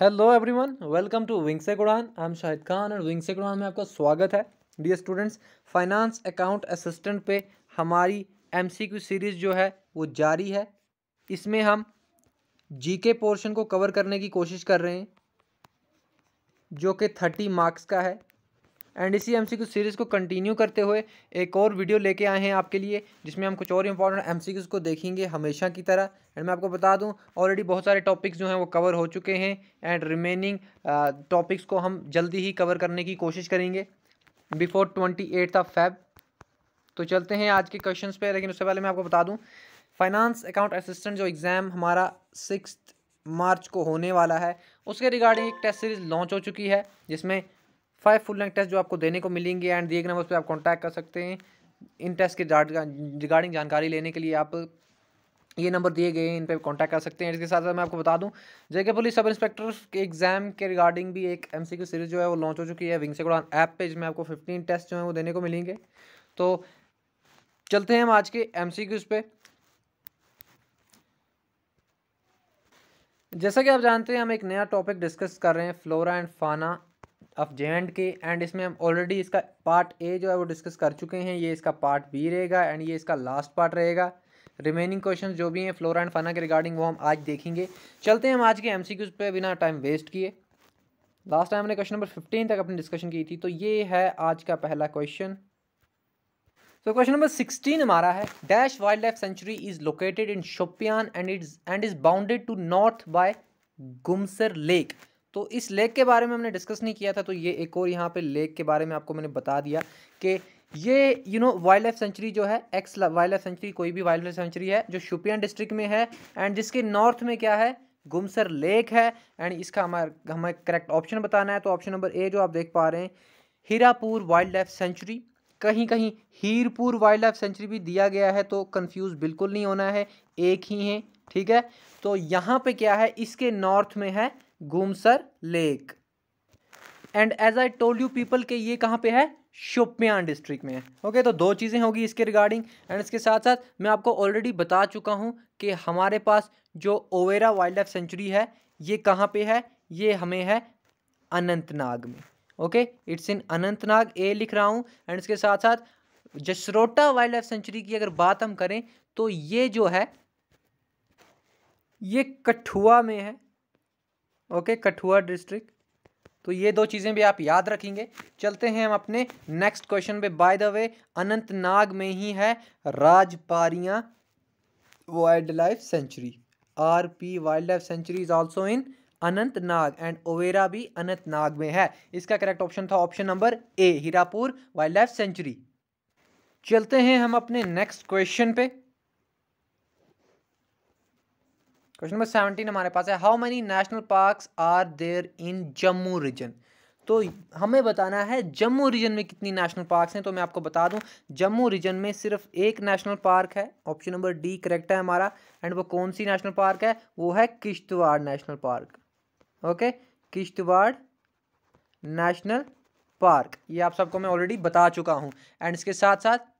Hello everyone welcome to विंगसेक Udaan I M Shahid Khan और विंगसेक उड़ान में आपका स्वागत है dear students finance account assistant पे हमारी एमसीक्यू सीरीज़ जो है वो जारी है इसमें हम जीके पोर्शन को कवर करने की कोशिश कर रहे हैं जो कि थर्टी मार्क्स का है एंड इसी एम सीरीज़ को कंटिन्यू करते हुए एक और वीडियो लेके आए हैं आपके लिए जिसमें हम कुछ और इम्पॉर्टेंट एम को देखेंगे हमेशा की तरह एंड मैं आपको बता दूं ऑलरेडी बहुत सारे टॉपिक्स जो हैं वो कवर हो चुके हैं एंड रिमेनिंग टॉपिक्स को हम जल्दी ही कवर करने की कोशिश करेंगे before twenty eighth of Feb तो चलते हैं आज के क्वेश्चन पर लेकिन उससे पहले मैं आपको बता दूँ फाइनेंस अकाउंट असिस्टेंट जो एग्ज़ाम हमारा सिक्स मार्च को होने वाला है उसके रिगार्डिंग एक टेस्ट सीरीज़ लॉन्च हो चुकी है जिसमें फाइव फुल लेंथ टेस्ट जो आपको देने को मिलेंगे एंड दिए गए नंबर पर आप कॉन्टैक्ट कर सकते हैं इन टेस्ट के रिगार्डिंग जानकारी लेने के लिए आप ये नंबर दिए गए हैं इन पर कॉन्टैक्ट कर सकते हैं इसके साथ साथ मैं आपको बता दूं जेके पुलिस सब इंस्पेक्टर के एग्जाम के रिगार्डिंग भी एक एमसीक्यू सीरीज जो है वो लॉन्च हो चुकी है विंग से उड़ान ऐप पे जिसमें आपको फिफ्टीन टेस्ट जो है वो देने को मिलेंगे तो चलते हैं हम आज के एम पे जैसा कि आप जानते हैं हम एक नया टॉपिक डिस्कस कर रहे हैं flora and fauna of J and K and इसमें हम ऑलरेडी इसका पार्ट ए जो है वो डिस्कस कर चुके हैं ये इसका पार्ट बी रहेगा एंड ये इसका लास्ट पार्ट रहेगा रिमेनिंग क्वेश्चन जो भी हैं फ्लोरा एंड फाना के रिगार्डिंग वो हम आज देखेंगे चलते हैं हम आज के एम सी पे बिना टाइम वेस्ट किए लास्ट टाइम हमने क्वेश्चन नंबर फिफ्टीन तक अपनी डिस्कशन की थी तो ये है आज का पहला क्वेश्चन तो क्वेश्चन नंबर सिक्सटीन हमारा है dash wild life sanctuary is located in Shopian and its and is bounded to north by Gumsar lake तो इस लेक के बारे में हमने डिस्कस नहीं किया था तो ये एक और यहाँ पे लेक के बारे में आपको मैंने बता दिया कि ये you know wild life sanctuary जो है एक्स वाइल्ड लाइफ सेंचुरी कोई भी वाइल्ड लाइफ सेंचुरी है जो शुपियान डिस्ट्रिक्ट में है एंड जिसके नॉर्थ में क्या है गुमसर लेक है एंड इसका हमारा हमें करेक्ट ऑप्शन बताना है तो ऑप्शन नंबर ए जो आप देख पा रहे हैं हीरापुर वाइल्ड लाइफ सेंचुरी कहीं कहीं हीरपुर वाइल्ड लाइफ सेंचुरी भी दिया गया है तो कंफ्यूज बिल्कुल नहीं होना है एक ही है ठीक है तो यहाँ पे क्या है इसके नॉर्थ में है Gumsar lake and as I told you people के ये कहाँ पे है शोपियान डिस्ट्रिक्ट में है ओके okay, तो दो चीज़ें होगी इसके रिगार्डिंग एंड इसके साथ साथ मैं आपको ऑलरेडी बता चुका हूँ कि हमारे पास जो ओवेरा वाइल्ड लाइफ सेंचुरी है ये कहाँ पे है ये हमें है अनंतनाग में okay it's in Anantnag A लिख रहा हूँ एंड इसके साथ साथ जसरोटा वाइल्ड लाइफ सेंचुरी की अगर बात हम करें तो ये जो है ये कठुआ में है ओके कठुआ डिस्ट्रिक्ट तो ये दो चीज़ें भी आप याद रखेंगे चलते हैं हम अपने नेक्स्ट क्वेश्चन पे बाय द वे अनंतनाग में ही है Rajparian wild life sanctuary R P wild life sanctuary is also in Anantnag and Overa भी अनंतनाग में है इसका करेक्ट ऑप्शन था option number A Hirapur wild life sanctuary चलते हैं हम अपने नेक्स्ट क्वेश्चन पे क्वेश्चन नंबर सेवनटीन हमारे पास है how many national parks are there in Jammu region तो हमें बताना है जम्मू रीजन में कितनी नेशनल पार्क्स हैं तो मैं आपको बता दूं जम्मू रीजन में सिर्फ एक नेशनल पार्क है ऑप्शन नंबर डी करेक्ट है हमारा एंड वो कौन सी नेशनल पार्क है वो है Kishtwar national park okay Kishtwar national park ये आप सबको मैं ऑलरेडी बता चुका हूँ एंड इसके साथ साथ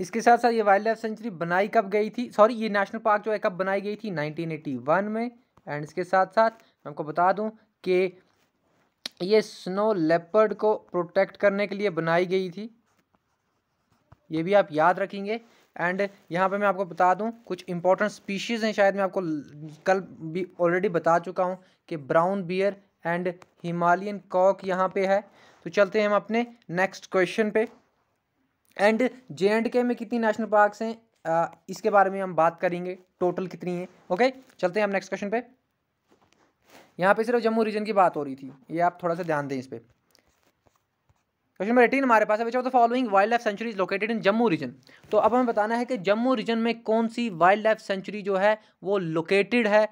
इसके साथ साथ ये वाइल्ड लाइफ सेंचुरी बनाई कब गई थी सॉरी ये नेशनल पार्क जो है कब बनाई गई थी 1981 में एंड इसके साथ साथ मैं आपको बता दूं कि ये स्नो लेपर्ड को प्रोटेक्ट करने के लिए बनाई गई थी ये भी आप याद रखेंगे एंड यहाँ पे मैं आपको बता दूँ कुछ इंपॉर्टेंट स्पीशीज़ हैं शायद मैं आपको कल भी ऑलरेडी बता चुका हूँ कि brown bear and Himalayan cock यहाँ पे है तो चलते हैं हम अपने नेक्स्ट क्वेश्चन पर एंड जे एंड के में कितनी नेशनल पार्क्स हैं इसके बारे में हम बात करेंगे टोटल कितनी है ओके चलते हैं हम नेक्स्ट क्वेश्चन पे यहाँ पे सिर्फ जम्मू रीजन की बात हो रही थी ये आप थोड़ा सा ध्यान दें इस पर क्वेश्चन नंबर एटीन हमारे पास है which the following wild life sanctuary is located in Jammu region तो अब हमें बताना है कि जम्मू रीजन में कौन सी वाइल्ड लाइफ सेंचुरी जो है वो लोकेटेड है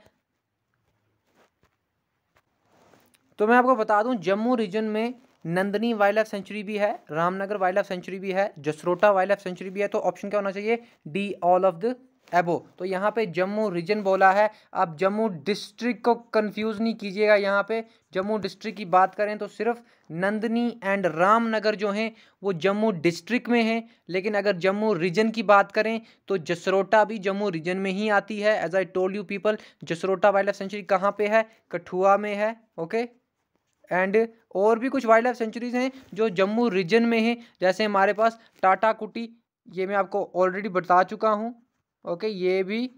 तो मैं आपको बता दूं जम्मू रीजन में नंदनी वाइल्ड लाइफ सेंचुरी भी है रामनगर वाइल्ड लाइफ सेंचुरी भी है जसरोटा वाइल्ड लाइफ सेंचुरी भी है तो ऑप्शन क्या होना चाहिए डी ऑल ऑफ द एबो तो यहाँ पे जम्मू रीजन बोला है आप जम्मू डिस्ट्रिक्ट को कंफ्यूज नहीं कीजिएगा यहाँ पे जम्मू डिस्ट्रिक्ट की बात करें तो सिर्फ नंदनी एंड रामनगर जो हैं वो जम्मू डिस्ट्रिक्ट में हैं लेकिन अगर जम्मू रीजन की बात करें तो जसरोटा भी जम्मू रीजन में ही आती है as I told you people Jasrota wild life sanctuary कहाँ पर है कठुआ में है ओके एंड और भी कुछ वाइल्ड लाइफ सेंचुरीज हैं जो जम्मू रीजन में हैं जैसे हमारे पास टाटा कुटी ये मैं आपको ऑलरेडी बता चुका हूँ ओके ये भी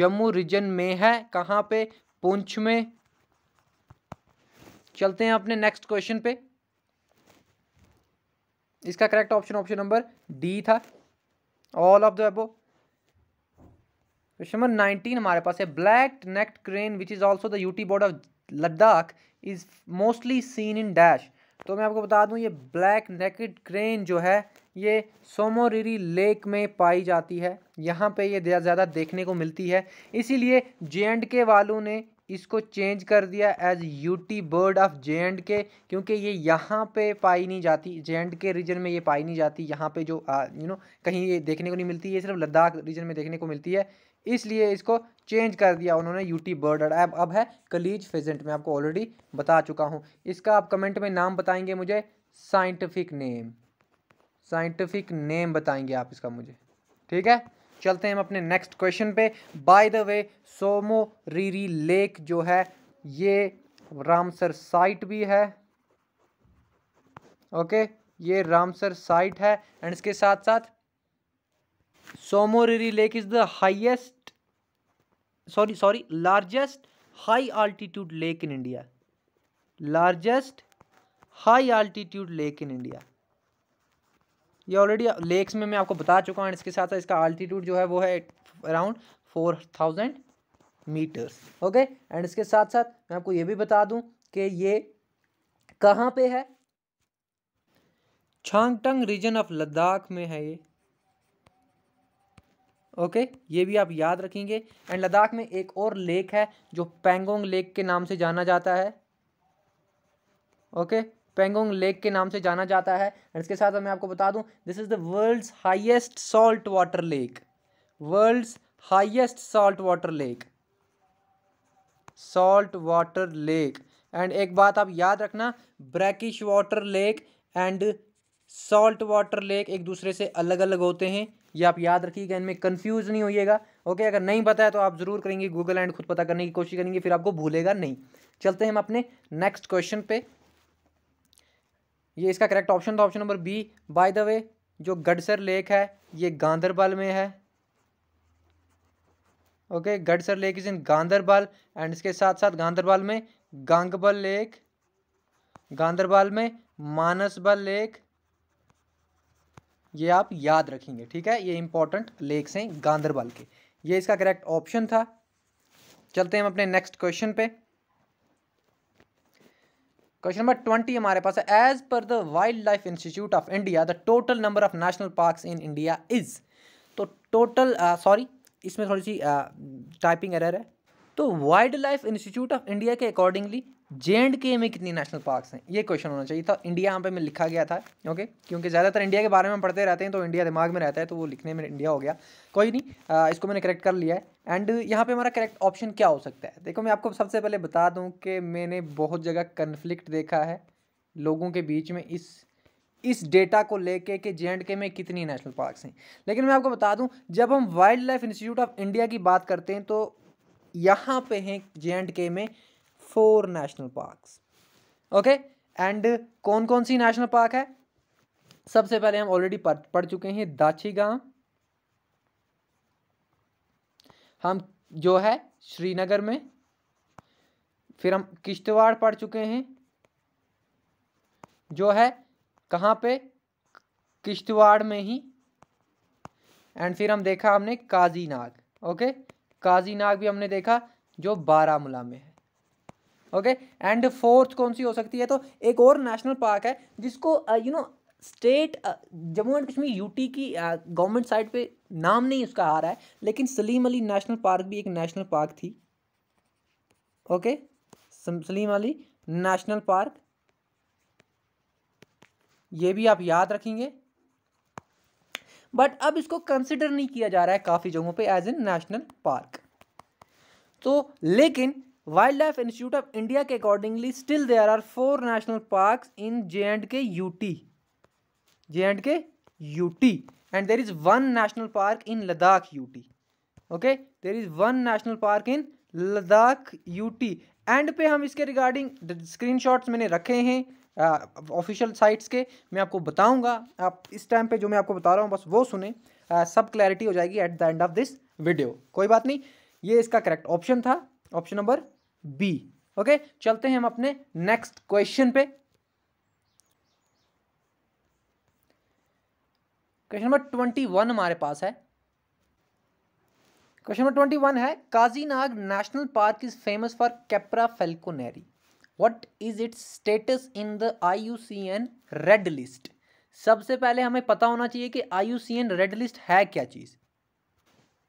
जम्मू रीजन में है कहाँ पे पुंछ में चलते हैं अपने नेक्स्ट क्वेश्चन पे इसका correct option option number D था all of the above question number nineteen हमारे पास है black necked crane which is also the UT bird of Ladakh is mostly seen in dash तो मैं आपको बता दूं ये ब्लैक नेकेड क्रेन जो है ये सोमोरिरी लेक में पाई जाती है यहाँ पे ये ज़्यादा देखने को मिलती है इसीलिए जे एंड के वालों ने इसको चेंज कर दिया as UT bird of J and K क्योंकि ये यहाँ पे पाई नहीं जाती जे एंड के रीजन में ये पाई नहीं जाती यहाँ पे जो यू नो कहीं ये देखने को नहीं मिलती ये सिर्फ लद्दाख रीजन में देखने को मिलती है इसलिए इसको चेंज कर दिया उन्होंने यूटी बर्डर ऐप अब है कलीज फेजेंट में आपको ऑलरेडी बता चुका हूँ इसका आप कमेंट में नाम बताएंगे मुझे साइंटिफिक नेम साइंटिफिक नेम बताएंगे आप इसका मुझे ठीक है चलते हैं हम अपने नेक्स्ट क्वेश्चन पे by the way Tsomoriri lake जो है ये रामसर साइट भी है ओके ये रामसर साइट है एंड इसके साथ साथ Tsomoriri lake is the highest sorry sorry largest high altitude lake in India largest high altitude lake in India ये ऑलरेडी लेक्स में मैं आपको बता चुका हूँ इसके साथ साथ इसका आल्टीट्यूड जो है वो है around four thousand metres okay and इसके साथ साथ मैं आपको ये भी बता दूँ कि ये कहाँ पे है छांगटंग रीजन ऑफ लद्दाख में है ये ओके ये भी आप याद रखेंगे एंड लद्दाख में एक और लेक है जो पेंगोंग लेक के नाम से जाना जाता है ओके पेंगोंग लेक के नाम से जाना जाता है एंड इसके साथ मैं आपको बता दूं this is the world's highest salt water lake world's highest salt water lake salt water lake and एक बात आप याद रखना brackish water lake and salt water lake एक दूसरे से अलग अलग होते हैं ये आप याद रखिएगा इनमें कन्फ्यूज़ नहीं होइएगा ओके अगर नहीं पता है तो आप ज़रूर करेंगे गूगल एंड खुद पता करने की कोशिश करेंगे फिर आपको भूलेगा नहीं चलते हैं हम अपने नेक्स्ट क्वेश्चन पे ये इसका करेक्ट ऑप्शन था option number B by the way जो गडसर लेक है ये गांधरबल में है okay Gadsar lake is in Ganderbal and इसके साथ साथ गांधरबल में गांगबल लेक गांधरबल में मानसबल लेक ये आप याद रखेंगे ठीक है ये इंपॉर्टेंट लेक्स हैं गांधरबल के ये इसका करेक्ट ऑप्शन था चलते हैं हम अपने नेक्स्ट क्वेश्चन पे क्वेश्चन नंबर ट्वेंटी हमारे पास है as per the wild life institute of India the total number of national park in India is तो टोटल सॉरी uh, इसमें थोड़ी सी टाइपिंग uh, एरर है तो wild life institute of India के अकॉर्डिंगली जे एंड के में कितनी national parks हैं ये क्वेश्चन होना चाहिए था इंडिया यहाँ पे मैं लिखा गया था ओके क्योंकि ज़्यादातर इंडिया के बारे में पढ़ते रहते हैं तो इंडिया दिमाग में रहता है तो वो लिखने में इंडिया हो गया कोई नहीं आ, इसको मैंने करेक्ट कर लिया है एंड यहाँ पे हमारा करेक्ट ऑप्शन क्या हो सकता है देखो मैं आपको सबसे पहले बता दूँ कि मैंने बहुत जगह कन्फ्लिक्ट देखा है लोगों के बीच में इस इस डेटा को लेके कि जे एंड के में कितनी नेशनल पार्क्स हैं लेकिन मैं आपको बता दूँ जब हम wild life institute of India की बात करते हैं तो यहाँ पे हैं जे एंड के में four national park okay and कौन कौन सी नेशनल पार्क है सबसे पहले हम ऑलरेडी पढ़ पढ़ चुके हैं दाछी गांव हम जो है श्रीनगर में फिर हम किश्तवाड़ पढ़ चुके हैं जो है कहाँ पे किश्तवाड़ में ही एंड फिर हम देखा हमने काजीनाग ओके काजीनाग भी हमने देखा जो बारामूला में है ओके एंड फोर्थ कौन सी हो सकती है तो एक और नेशनल पार्क है जिसको you know state Jammu and Kashmir UT की गवर्नमेंट uh, साइड पे नाम नहीं उसका आ रहा है लेकिन सलीम अली नेशनल पार्क भी एक नेशनल पार्क थी okay Salim Ali national park ये भी आप याद रखेंगे बट अब इसको कंसिडर नहीं किया जा रहा है काफ़ी जगहों पे एज ए नेशनल पार्क तो लेकिन wild life institute of India के accordingly still there are four national park in J and K UT J and K UT and there is one national park in Ladakh UT okay there is one national park in Ladakh UT and पे हम इसके regarding shots मैंने रखे हैं official uh, sites के मैं आपको बताऊंगा आप इस टाइम पे जो मैं आपको बता रहा हूँ बस वो सुने uh, सब क्लैरिटी हो जाएगी at the end of this video कोई बात नहीं ये इसका करेक्ट ऑप्शन था ऑप्शन नंबर बी ओके चलते हैं हम अपने नेक्स्ट क्वेश्चन पे क्वेश्चन नंबर ट्वेंटी वन हमारे पास है क्वेश्चन नंबर ट्वेंटी वन है Kazinag national park is famous for capra falconeri what is its status in the IUCN red list सबसे पहले हमें पता होना चाहिए कि आईयूसीएन रेड लिस्ट है क्या चीज़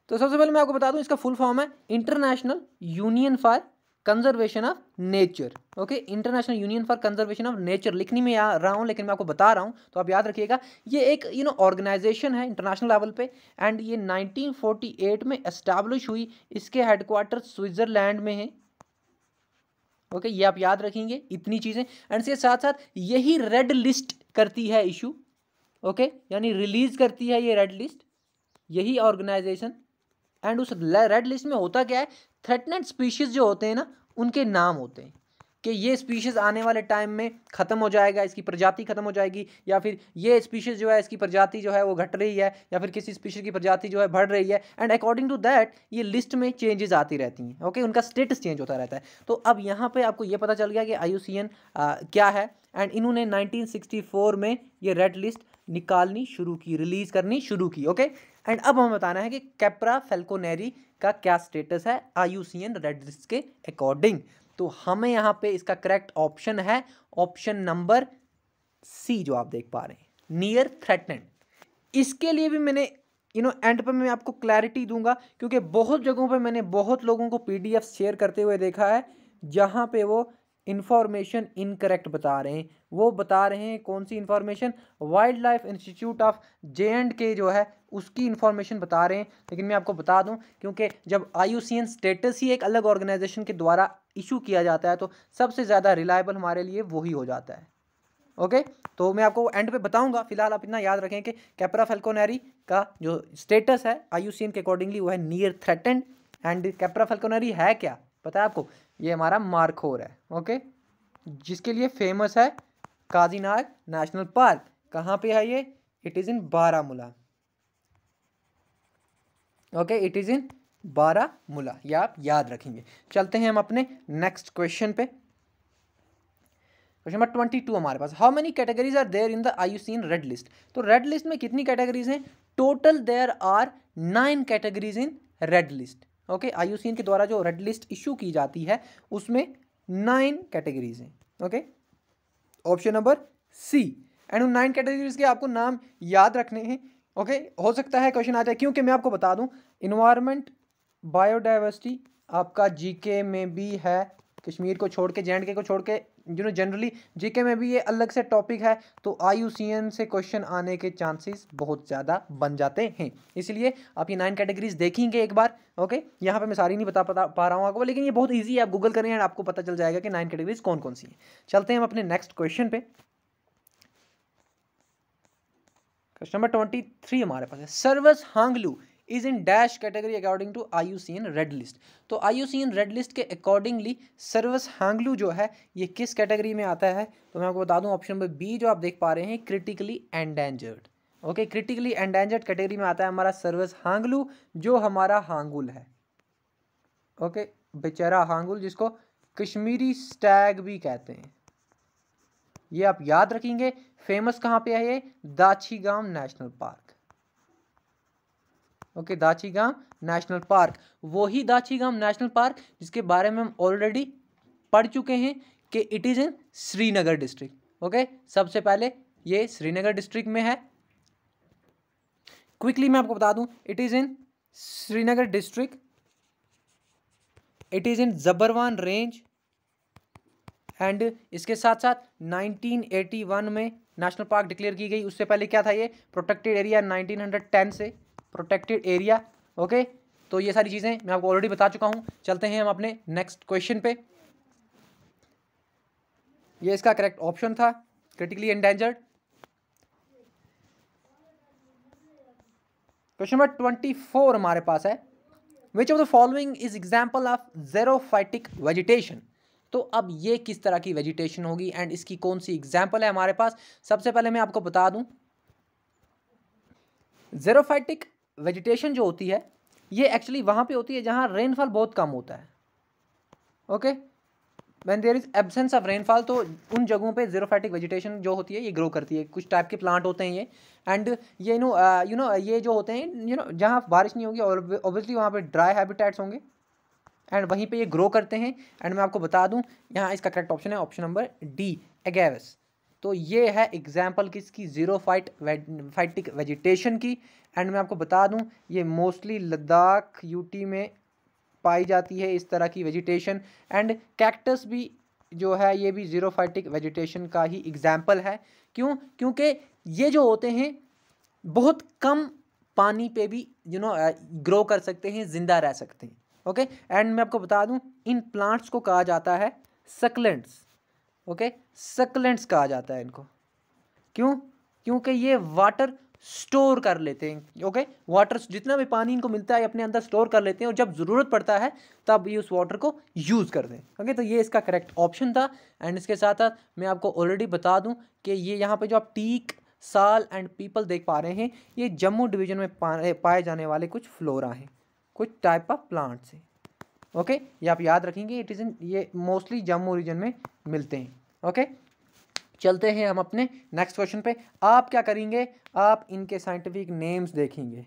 तो सबसे पहले मैं आपको बता दूं इसका फुल फॉर्म है International Union for Conservation of Nature okay International Union for Conservation of Nature लिखने में आ रहा हूँ लेकिन मैं आपको बता रहा हूँ तो आप याद रखिएगा ये एक यू नो ऑर्गेनाइजेशन है इंटरनेशनल लेवल पे एंड ये 1948 में एस्टेब्लिश हुई इसके हेडक्वार्टर स्विट्ज़रलैंड में है ओके okay, ये आप याद रखेंगे इतनी चीज़ें एंड इसके साथ साथ यही रेड लिस्ट करती है इशू ओके okay? यानी रिलीज़ करती है ये रेड लिस्ट यही ऑर्गेनाइजेशन एंड उस रेड लिस्ट में होता क्या है थ्रेटनेट स्पीशीज़ जो होते हैं ना उनके नाम होते हैं कि ये स्पीशीज़ आने वाले टाइम में ख़त्म हो जाएगा इसकी प्रजाति ख़त्म हो जाएगी या फिर ये स्पीशीज़ जो है इसकी प्रजाति जो है वो घट रही है या फिर किसी स्पीशीज़ की प्रजाति जो है बढ़ रही है एंड अकॉर्डिंग टू दैट ये लिस्ट में चेंजेस आती रहती हैं ओके उनका स्टेटस चेंज होता रहता है तो अब यहाँ पर आपको ये पता चल गया कि आई क्या है एंड इन्होंने नाइनटीन में ये रेड लिस्ट निकालनी शुरू की रिलीज करनी शुरू की ओके एंड अब हमें बताना है कि कैप्रा फेल्कोनेरी का क्या स्टेटस है आई रेड लिस्ट के अकॉर्डिंग तो हमें यहाँ पे इसका करेक्ट ऑप्शन है ऑप्शन नंबर सी जो आप देख पा रहे हैं नियर थ्रेटनेड इसके लिए भी मैंने यू नो एंड पर मैं आपको क्लैरिटी दूंगा क्योंकि बहुत जगहों पर मैंने बहुत लोगों को पी शेयर करते हुए देखा है जहाँ पे वो इन्फॉर्मेशन इनकरेक्ट बता रहे हैं वो बता रहे हैं कौन सी information wild life institute of J and K जो है उसकी इन्फॉर्मेशन बता रहे हैं लेकिन मैं आपको बता दूं क्योंकि जब आई स्टेटस ही एक अलग ऑर्गेनाइजेशन के द्वारा इशू किया जाता है तो सबसे ज़्यादा रिलायबल हमारे लिए वही हो जाता है ओके तो मैं आपको एंड पे बताऊंगा फिलहाल आप इतना याद रखें कि कैपरा फेल्कोनरी का जो स्टेटस है आई के अकॉर्डिंगली वो है near threatened and capra falconeri है क्या पता है आपको ये हमारा मारखोर है ओके जिसके लिए फेमस है काजीनाग नेशनल पार्क कहाँ पे है ये it is in Baramulla okay it is in Baramulla ये आप याद रखेंगे चलते हैं हम अपने नेक्स्ट क्वेश्चन पे क्वेश्चन नंबर ट्वेंटी टू हमारे पास how many categories are there in the IUCN red list तो रेड लिस्ट में कितनी कैटेगरीज हैं total there are nine categories in red list okay I के द्वारा जो रेड लिस्ट इशू की जाती है उसमें नाइन कैटेगरीज हैं okay option number C and उन नाइन कैटेगरीज के आपको नाम याद रखने हैं ओके okay? हो सकता है क्वेश्चन आ जाए क्योंकि मैं आपको बता दूं इन्वायरमेंट बायोडाइवर्सिटी आपका जीके में भी है कश्मीर को छोड़ के जे को छोड़ के यू नो जनरली जेके में भी ये अलग से टॉपिक है तो आई से क्वेश्चन आने के चांसेस बहुत ज़्यादा बन जाते हैं इसलिए आप ये नाइन कैटेगरीज देखेंगे एक बार ओके यहाँ पे मैं सारी नहीं बता पता पा रहा हूँ आपको लेकिन ये बहुत ईजी है आप गूगल करें एंड आपको पता चल जाएगा कि नाइन कैटेगरीज कौन कौन सी हैं चलते हैं हम अपने नेक्स्ट क्वेश्चन पे क्वेश्चन नंबर ट्वेंटी थ्री हमारे पास है cervus hangul is in dash category according to IUCN red list तो आईयूसीएन रेड लिस्ट के अकॉर्डिंगली सर्वस हांगलू जो है ये किस कैटेगरी में आता है तो मैं आपको बता दूं ऑप्शन नंबर बी जो आप देख पा रहे हैं critically endangered okay critically endangered category में आता है हमारा सर्वस हांगलू जो हमारा हांगुल है ओके okay, बेचारा हांगुल जिसको कश्मीरी स्टैग भी कहते हैं ये आप याद रखेंगे फेमस कहाँ पे है ये Dachigam national park okay Dachigam national park वही दाचीगाम नेशनल पार्क जिसके बारे में हम ऑलरेडी पढ़ चुके हैं कि it is in Srinagar district okay सबसे पहले ये श्रीनगर डिस्ट्रिक्ट में है क्विकली मैं आपको बता दूं it is in Srinagar district it is in Zabarwan range and इसके साथ साथ 1981 में नेशनल पार्क डिक्लेयर की गई उससे पहले क्या था ये प्रोटेक्टेड एरिया 1910 से प्रोटेक्टेड एरिया ओके तो ये सारी चीज़ें मैं आपको ऑलरेडी बता चुका हूँ चलते हैं हम अपने नेक्स्ट क्वेश्चन पे ये इसका करेक्ट ऑप्शन था critically endangered question number twenty four हमारे पास है which of the following is example of xerophytic vegetation तो अब ये किस तरह की वेजिटेशन होगी एंड इसकी कौन सी एग्जाम्पल है हमारे पास सबसे पहले मैं आपको बता दूं जेरोफाइटिक वेजिटेशन जो होती है ये एक्चुअली वहाँ पे होती है जहाँ रेनफॉल बहुत कम होता है okay when there is absence of rainfall तो उन जगहों पे जीरोफेटिक वेजिटेशन जो होती है ये ग्रो करती है कुछ टाइप के प्लांट होते हैं ये एंड ये नो यू नो ये जो होते हैं यू नो जहाँ बारिश नहीं होगी और ऑब्वियसली वहाँ पे ड्राई हैबिटेट्स होंगे एंड वहीं पे ये ग्रो करते हैं एंड मैं आपको बता दूँ यहाँ इसका करेक्ट ऑप्शन है ऑप्शन नंबर डी एगेवस तो ये है एग्जाम्पल किसकी ज़ीरो फाइट फाइटिक वेजिटेशन की एंड मैं आपको बता दूं ये मोस्टली लद्दाख यूटी में पाई जाती है इस तरह की वेजिटेशन एंड कैक्टस भी जो है ये भी ज़ीरो फाइटिक वेजिटेशन का ही एग्ज़ाम्पल है क्यों क्योंकि ये जो होते हैं बहुत कम पानी पे भी यू नो ग्रो कर सकते हैं ज़िंदा रह सकते हैं ओके एंड मैं आपको बता दूं इन प्लांट्स को कहा जाता है सकलेंट्स ओके सकलेंट्स कहा जाता है इनको क्यों क्योंकि ये वाटर स्टोर कर लेते हैं ओके वाटर जितना भी पानी इनको मिलता है अपने अंदर स्टोर कर लेते हैं और जब ज़रूरत पड़ता है तब ये उस वाटर को यूज़ कर दें ओके तो ये इसका करेक्ट ऑप्शन था एंड इसके साथ साथ मैं आपको ऑलरेडी बता दूं कि ये यहाँ पे जो आप टीक साल एंड पीपल देख पा रहे हैं ये जम्मू डिवीजन में पाए जाने वाले कुछ फ्लोरा हैं कुछ टाइप ऑफ प्लांट्स हैं ओके ये आप याद रखेंगे इट इज़ इन ये मोस्टली जम्मू रीजन में मिलते हैं ओके चलते हैं हम अपने नेक्स्ट क्वेश्चन पे आप क्या करेंगे आप इनके साइंटिफिक नेम्स देखेंगे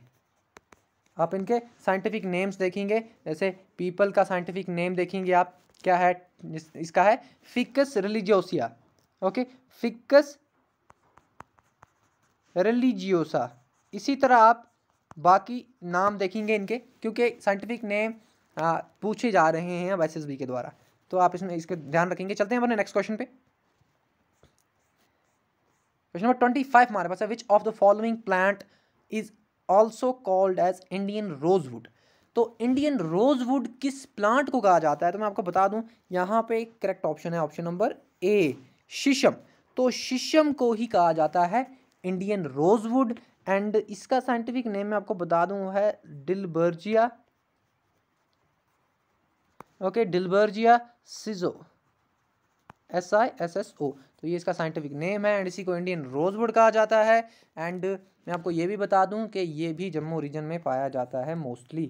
आप इनके साइंटिफिक नेम्स देखेंगे जैसे पीपल का साइंटिफिक नेम देखेंगे आप क्या है इसका है ficus religiosa okay ficus religiosa इसी तरह आप बाकी नाम देखेंगे इनके क्योंकि साइंटिफिक नेम पूछे जा रहे हैं एस के द्वारा तो आप इसमें इसका ध्यान रखेंगे चलते हैं अपने नेक्स्ट क्वेश्चन पे क्वेश्चन नंबर ट्वेंटी फाइव हमारे पास है which of the following plant is also called as Indian rosewood तो इंडियन रोजवुड किस प्लांट को कहा जाता है तो मैं आपको बता दूं यहाँ पे करेक्ट ऑप्शन है ऑप्शन नंबर ए शीशम तो शीशम को ही कहा जाता है इंडियन रोजवुड एंड इसका साइंटिफिक नेम मैं आपको बता दूं है Dalbergia okay Dalbergia sissoo S I S S O तो ये इसका साइंटिफिक नेम है एंड इसी को इंडियन रोजवुड कहा जाता है एंड मैं आपको ये भी बता दूं कि ये भी जम्मू रीजन में पाया जाता है मोस्टली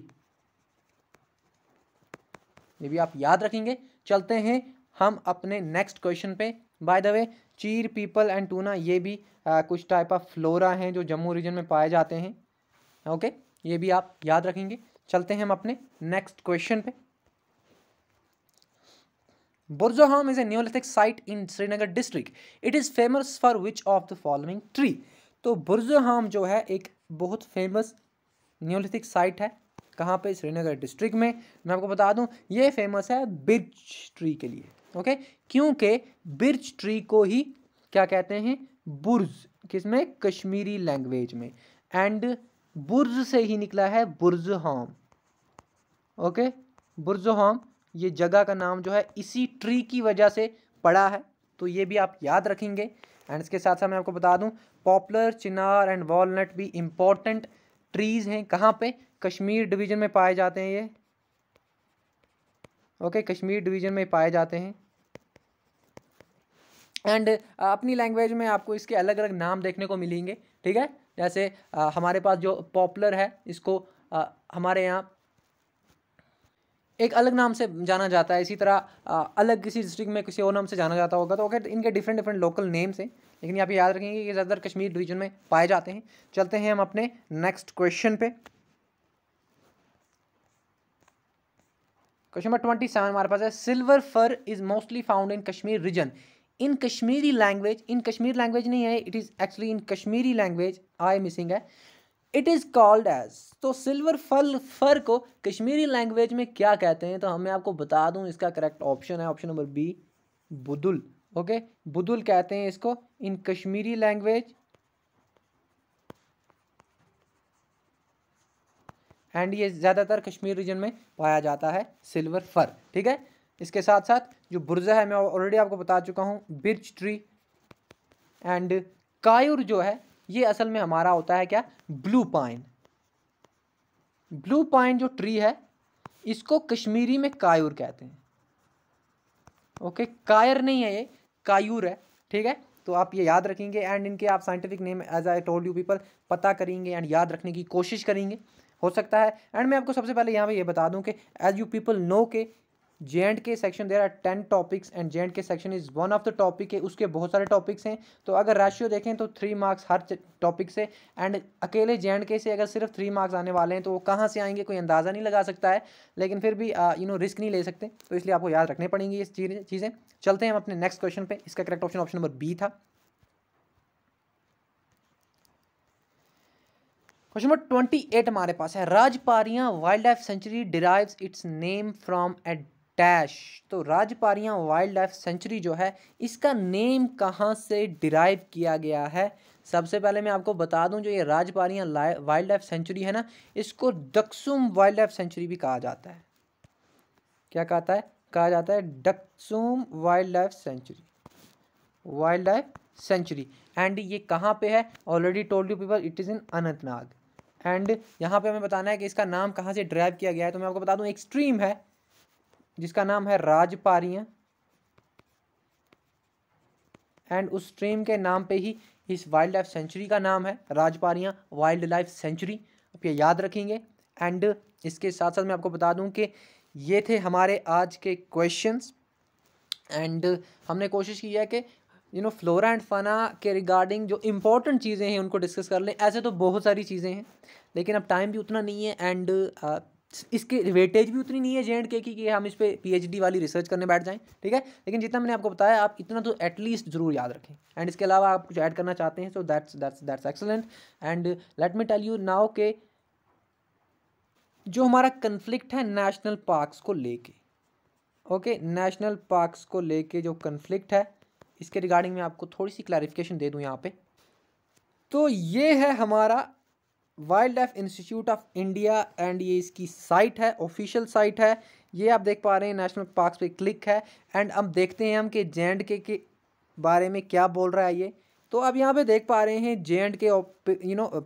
ये भी आप याद रखेंगे चलते हैं हम अपने नेक्स्ट क्वेश्चन पे by the way cheer people and tuna ये भी आ, कुछ टाइप ऑफ फ्लोरा हैं जो जम्मू रीजन में पाए जाते हैं ओके ये भी आप याद रखेंगे चलते हैं हम अपने नेक्स्ट क्वेश्चन पे Borzoham is a Neolithic site in Srinagar district. It is famous for which of the following tree? तो बुरजोहाम जो है एक बहुत फेमस न्योलिथिक साइट है कहाँ पे श्रीनगर डिस्ट्रिक्ट में मैं आपको बता दूँ ये फेमस है बिर्ज ट्री के लिए ओके क्योंकि बिरज ट्री को ही क्या कहते हैं बुर्ज किसमें कश्मीरी लैंग्वेज में एंड बुर्ज से ही निकला है हॉम ओके हॉम ये जगह का नाम जो है इसी ट्री की वजह से पड़ा है तो ये भी आप याद रखेंगे एंड इसके साथ साथ मैं आपको बता दूं पॉपुलर चिनार एंड वॉलनट भी इम्पॉर्टेंट ट्रीज़ हैं कहाँ पे कश्मीर डिवीज़न में पाए जाते हैं ये ओके कश्मीर डिवीज़न में पाए जाते हैं एंड अपनी लैंग्वेज में आपको इसके अलग अलग नाम देखने को मिलेंगे ठीक है जैसे आ, हमारे पास जो पॉपुलर है इसको आ, हमारे यहाँ एक अलग नाम से जाना जाता है इसी तरह अलग किसी डिस्ट्रिक्ट में किसी और नाम से जाना जाता होगा तो अगर इनके डिफरेंट डिफरेंट लोकल नेम्स हैं लेकिन यहाँ पे याद रखेंगे कि ज़्यादातर कश्मीर रीजन में पाए जाते हैं चलते हैं हम अपने नेक्स्ट क्वेश्चन पे क्वेश्चन नंबर ट्वेंटी सेवन हमारे पास है silver fir is mostly found in Kashmir region in Kashmiri language in Kashmir language नहीं है it is actually in Kashmiri language I missing है इट इज़ कॉल्ड एज तो सिल्वर फल फर को कश्मीरी लैंग्वेज में क्या कहते हैं तो हमें आपको बता दूं इसका करेक्ट ऑप्शन है option number B budul okay बुदुल कहते हैं इसको इन कश्मीरी लैंग्वेज एंड ये ज़्यादातर कश्मीर रीजन में पाया जाता है सिल्वर फर ठीक है इसके साथ साथ जो बुरजा है मैं ऑलरेडी आपको बता चुका हूँ बिर्च ट्री एंड कायुर जो है ये असल में हमारा होता है क्या ब्लू पाइन ब्लू पाइन जो ट्री है इसको कश्मीरी में कायूर कहते हैं ओके कायर नहीं है ये कायूर है ठीक है तो आप ये याद रखेंगे एंड इनके आप scientific name as I told you people पता करेंगे एंड याद रखने की कोशिश करेंगे हो सकता है एंड मैं आपको सबसे पहले यहाँ पे ये बता दूँ कि एज यू पीपल नो के जे एंड के section there are ten topics and J and के section is one of the topic है उसके बहुत सारे टॉपिक्स हैं तो अगर राशियो देखें तो थ्री मार्क्स हर टॉपिक से एंड अकेले जे एंड के से अगर सिर्फ थ्री मार्क्स आने वाले हैं तो वो कहाँ से आएंगे कोई अंदाज़ा नहीं लगा सकता है लेकिन फिर भी यू नो रिस्क नहीं ले सकते तो इसलिए आपको याद रखने पड़ेंगी ये चीज़ें चलते हैं हम अपने नेक्स्ट क्वेश्चन पर इसका correct option option number B था क्वेश्चन नंबर ट्वेंटी एट हमारे पास है Rajparian wild life sanctuary derives its name from a dash तो राजपारियाँ वाइल्ड लाइफ सेंचुरी जो है इसका नेम कहाँ से डिराइव किया गया है सबसे पहले मैं आपको बता दूं जो ये राजपारियाँ वाइल्ड लाइफ सेंचुरी है ना इसको डक्सुम वाइल्ड लाइफ सेंचुरी भी कहा जाता है क्या कहता है कहा जाता है Daksum wild life sanctuary wild life sanctuary and ये कहाँ पे है already told you people it is in Anantnag and यहाँ पे हमें बताना है कि इसका नाम कहाँ से ड्राइव किया गया है तो मैं आपको बता दूँ स्ट्रीम है जिसका नाम है राजपारियाँ एंड उस स्ट्रीम के नाम पे ही इस वाइल्ड लाइफ सेंचुरी का नाम है राजपारियाँ वाइल्ड लाइफ सेंचुरी आप ये याद रखेंगे एंड इसके साथ साथ मैं आपको बता दूं कि ये थे हमारे आज के क्वेश्चंस एंड हमने कोशिश की है कि you know flora and fauna के रिगार्डिंग जो इम्पोर्टेंट चीज़ें हैं उनको डिस्कस कर लें ऐसे तो बहुत सारी चीज़ें हैं लेकिन अब टाइम भी उतना नहीं है एंड इसके वेटेज भी उतनी नहीं है जे एंड के की कि हम इस पर पी वाली रिसर्च करने बैठ जाएं ठीक है लेकिन जितना मैंने आपको बताया आप इतना तो एटलीस्ट जरूर याद रखें एंड इसके अलावा आप कुछ ऐड करना चाहते हैं तो that's that's that's excellent and let me tell you now के जो हमारा कन्फ्लिक्ट है नेशनल पार्कस को लेके ओके नेशनल पार्कस को लेके जो कन्फ्लिक्ट है इसके रिगार्डिंग मैं आपको थोड़ी सी क्लैरिफिकेशन दे दूँ यहाँ पर तो ये है हमारा wild life institute of India and ये इसकी साइट है ऑफिशियल साइट है ये आप देख पा रहे हैं नेशनल पार्क पे क्लिक है एंड अब देखते हैं हम कि जे एंड के के बारे में क्या बोल रहा है ये तो आप यहाँ पे देख पा रहे हैं J and K you know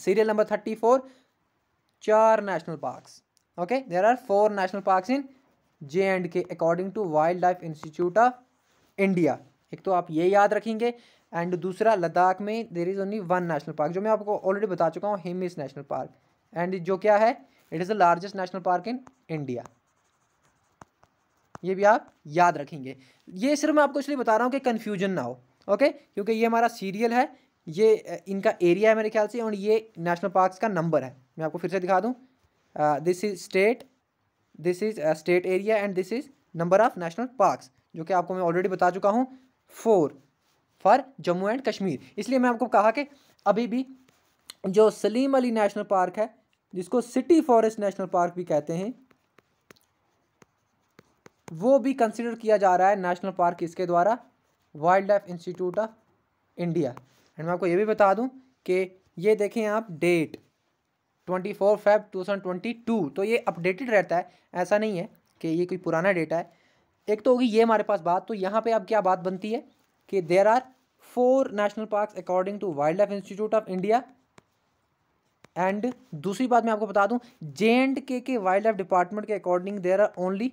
serial number thirty four चार national parks okay there are four national parks in J and K according to wild life institute of India एक तो आप ये याद रखेंगे एंड दूसरा लद्दाख में there is only one national park जो मैं आपको ऑलरेडी बता चुका हूँ हिमिस नेशनल पार्क एंड जो क्या है it is the largest national park in India ये भी आप याद रखेंगे ये सिर्फ मैं आपको इसलिए बता रहा हूँ कि कन्फ्यूजन ना हो ओके क्योंकि ये हमारा सीरियल है ये इनका एरिया है मेरे ख्याल से और ये नेशनल पार्क का नंबर है मैं आपको फिर से दिखा दूँ this is state this is state area and this is number of national park जो कि आपको मैं ऑलरेडी बता चुका हूँ four for Jammu and Kashmir इसलिए मैं आपको कहा कि अभी भी जो सलीम अली नेशनल पार्क है जिसको सिटी फॉरेस्ट नेशनल पार्क भी कहते हैं वो भी कंसिडर किया जा रहा है नेशनल पार्क इसके द्वारा wild life institute of India and मैं आपको ये भी बता दूं कि ये देखें आप date twenty four Feb two thousand twenty two तो ये अपडेटेड रहता है ऐसा नहीं है कि ये कोई पुराना डेटा है एक तो होगी ये हमारे पास बात तो यहाँ पे अब क्या बात बनती है कि there are four national park according to wild life institute of India and दूसरी बात मैं आपको बता दूं जे एंड के के वाइल्ड लाइफ डिपार्टमेंट के according there are only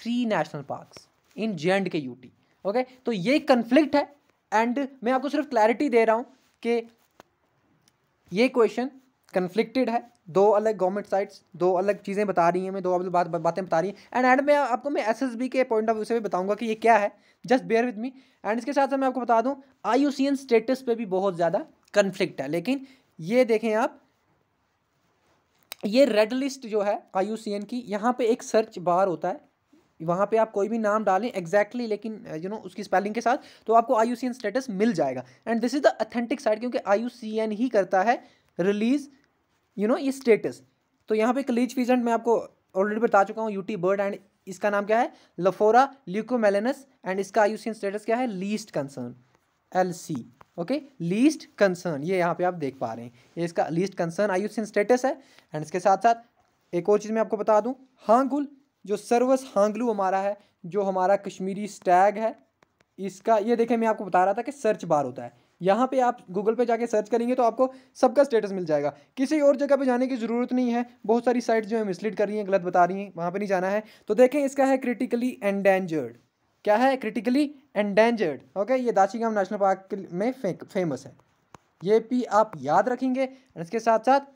three national parks in J and K UT okay तो ये कन्फ्लिक्ट है एंड मैं आपको सिर्फ क्लैरिटी दे रहा हूँ कि ये क्वेश्चन कन्फ्लिक्टेड है दो अलग गवर्नमेंट साइट्स दो अलग चीज़ें बता रही हैं मैं दो अलग बात बातें बता रही हैं एंड एंड में आपको मैं एस के पॉइंट ऑफ व्यू से भी बताऊंगा कि ये क्या है just bear with me and इसके साथ साथ मैं आपको बता दूँ आई स्टेटस पर भी बहुत ज़्यादा कन्फ्लिक्ट है लेकिन ये देखें आप ये रेड लिस्ट जो है आई की यहाँ पर एक सर्च बार होता है वहाँ पे आप कोई भी नाम डालें एग्जैक्टली exactly, लेकिन यू you नो know, उसकी स्पेलिंग के साथ तो आपको आई स्टेटस मिल जाएगा and this is the authentic site क्योंकि आई ही करता है रिलीज़ यू नो ये स्टेटस तो यहाँ पे क्लीच फीजेंट मैं आपको ऑलरेडी बता चुका हूँ यूटी बर्ड एंड इसका नाम क्या है लफोरा ल्यूकोमेलेनस एंड इसका आयुषीन स्टेटस क्या है least concern L C okay least concern ये यहाँ पे आप देख पा रहे हैं ये इसका लीस्ट कंसर्न आयुषीन स्टेटस है एंड इसके साथ साथ एक और चीज़ मैं आपको बता दूँ हांगुल जो सर्वस हांगलू हमारा है जो हमारा कश्मीरी स्टैग है इसका ये देखें मैं आपको बता रहा था कि सर्च बार होता है यहाँ पे आप गूगल पे जाके सर्च करेंगे तो आपको सबका स्टेटस मिल जाएगा किसी और जगह पे जाने की ज़रूरत नहीं है बहुत सारी साइट्स जो है मिसलीड कर रही हैं गलत बता रही हैं वहाँ पे नहीं जाना है तो देखें इसका है क्रिटिकली एंडेंजर्ड क्या है क्रिटिकली एंडेंजर्ड ओके ये दाचीगाम नेशनल पार्क में फे, फेमस है ये भी आप याद रखेंगे इसके साथ साथ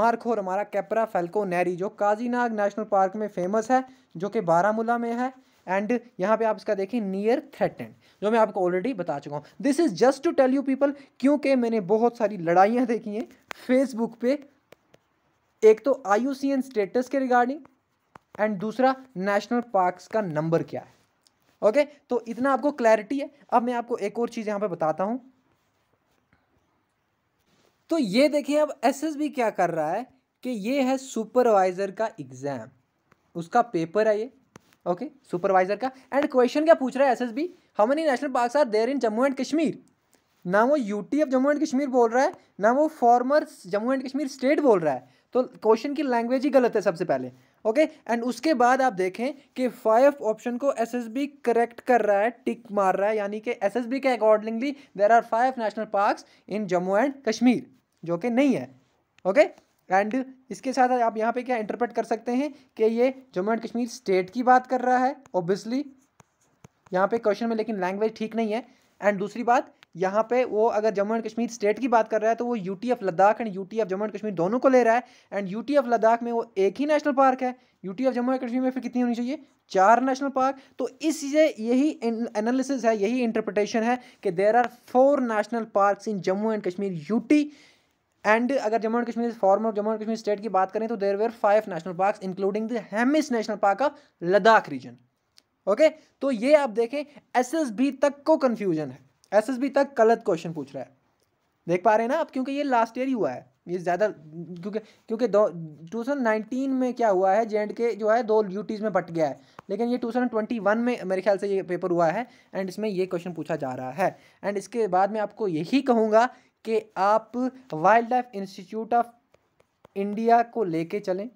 मार्क हमारा कैपरा फेल्को नैरी जो काजीनाग नेशनल पार्क में फेमस है जो कि बारामूला में है एंड यहाँ पे आप इसका देखें नियर थ्रेटेंड जो मैं आपको ऑलरेडी बता चुका हूँ this is just to tell you people क्योंकि मैंने बहुत सारी लड़ाइयाँ देखी हैं फेसबुक पे एक तो आई स्टेटस के रिगार्डिंग एंड दूसरा नेशनल पार्क्स का नंबर क्या है ओके okay? तो इतना आपको क्लैरिटी है अब मैं आपको एक और चीज़ यहाँ पर बताता हूँ तो ये देखिए अब एसएसबी क्या कर रहा है कि ये है सुपरवाइज़र का एग्ज़ाम उसका पेपर है ये ओके सुपरवाइजर का एंड क्वेश्चन क्या पूछ रहा है SSB how many national park are there in Jammu and Kashmir ना वो UT of Jammu and Kashmir बोल रहा है ना वो former Jammu and Kashmir state बोल रहा है तो क्वेश्चन की लैंग्वेज ही गलत है सबसे पहले ओके okay? एंड उसके बाद आप देखें कि फाइव ऑप्शन को एसएसबी करेक्ट कर रहा है टिक मार रहा है यानी कि एसएसबी के accordingly there are five national parks in Jammu and Kashmir जो कि नहीं है ओके okay? एंड इसके साथ आप यहाँ पे क्या इंटरप्रेट कर सकते हैं कि ये जम्मू एंड कश्मीर स्टेट की बात कर रहा है ओबियसली यहाँ पे क्वेश्चन में लेकिन लैंग्वेज ठीक नहीं है एंड दूसरी बात यहाँ पे वो अगर जम्मू एंड कश्मीर स्टेट की बात कर रहा है तो वो U T of Ladakh and U T of Jammu and Kashmir दोनों को ले रहा है and U T of Ladakh में वो एक ही नेशनल पार्क है U T of Jammu and Kashmir में फिर कितनी होनी चाहिए चार नेशनल पार्क तो इस यही एनालिसिस है यही इंटरप्रिटेशन है कि there are four national park in Jammu and Kashmir UT and अगर Jammu and Kashmir former Jammu and Kashmir state की बात करें तो there were five national park including the Hemis national park of Ladakh region okay तो ये आप देखें एस एस बी तक को कन्फ्यूजन है एस एस बी तक गलत क्वेश्चन पूछ रहा है देख पा रहे हैं ना आप क्योंकि ये लास्ट ईयर ही हुआ है ये ज़्यादा क्योंकि क्योंकि दो टू में क्या हुआ है जे के जो है दो ड्यूटीज़ में बट गया है लेकिन ये टू ट्वेंटी वन में मेरे ख्याल से ये पेपर हुआ है एंड इसमें ये क्वेश्चन पूछा जा रहा है एंड इसके बाद में आपको यही कहूँगा कि आप wild life institute of India को लेके चलें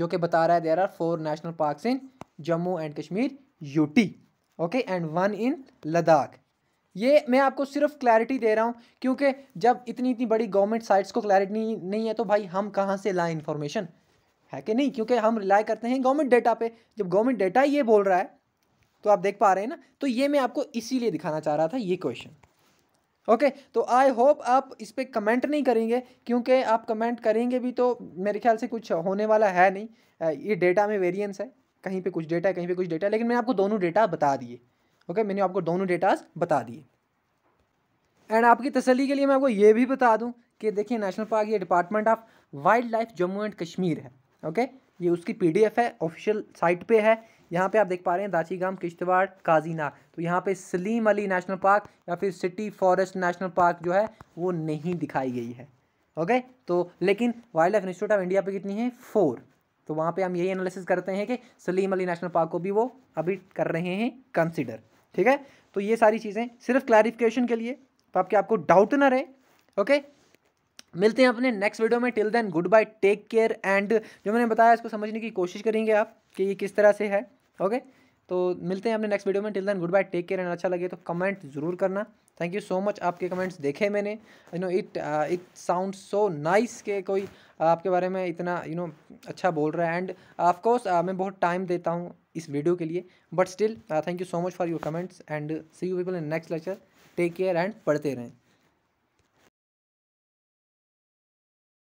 जो कि बता रहा है there are four national parks in Jammu and Kashmir UT okay and one in Ladakh ये मैं आपको सिर्फ क्लैरिटी दे रहा हूँ क्योंकि जब इतनी इतनी बड़ी गवर्नमेंट साइट्स को क्लैरिटी नहीं, है तो भाई हम कहाँ से लाएँ इन्फॉर्मेशन है कि नहीं क्योंकि हम रिलाई करते हैं गवर्नमेंट डेटा पे जब गवर्नमेंट डेटा ये बोल रहा है तो आप देख पा रहे हैं ना तो ये मैं आपको इसीलिए दिखाना चाह रहा था ये क्वेश्चन ओके okay, तो आई होप आप इस पर कमेंट नहीं करेंगे क्योंकि आप कमेंट करेंगे भी तो मेरे ख्याल से कुछ होने वाला है नहीं ये डेटा में वेरिएंस है कहीं पे कुछ डेटा है कहीं पे कुछ डेटा है लेकिन मैंने आपको दोनों डेटा बता दिए ओके okay, मैंने आपको दोनों डेटाज बता दिए एंड आपकी तसली के लिए मैं आपको ये भी बता दूँ कि देखिए नेशनल पार्क ये department of wild life Jammu and Kashmir है ओके okay? ये उसकी पी है ऑफिशियल साइट पर है यहाँ पे आप देख पा रहे हैं दाचीगाम किश्तवाड़ काजीना तो यहाँ पे सलीम अली नेशनल पार्क या फिर सिटी फॉरेस्ट नेशनल पार्क जो है वो नहीं दिखाई गई है ओके तो लेकिन wild life institute of India पर कितनी है फोर तो वहाँ पर हम यही एनालिसिस करते हैं कि सलीम अली नेशनल पार्क को भी वो अभी कर रहे हैं कंसिडर ठीक है तो ये सारी चीज़ें सिर्फ क्लैरिफिकेशन के लिए तो आपके आपको डाउट ना रहे ओके मिलते हैं अपने नेक्स्ट वीडियो में till then good bye take care and जो मैंने बताया इसको समझने की कोशिश करेंगे आप कि ये किस तरह से है ओके तो मिलते हैं अपने नेक्स्ट वीडियो में till then good bye take care and अच्छा लगे तो कमेंट जरूर करना थैंक यू सो मच आपके कमेंट्स देखे मैंने you know it it sound so nice के कोई uh, आपके बारे में इतना यू you नो know, अच्छा बोल रहा है एंड ऑफकोर्स uh, uh, मैं बहुत टाइम देता हूँ इस वीडियो के लिए but still thank you so much for your comments and see you people in next lecture take care and पढ़ते रहें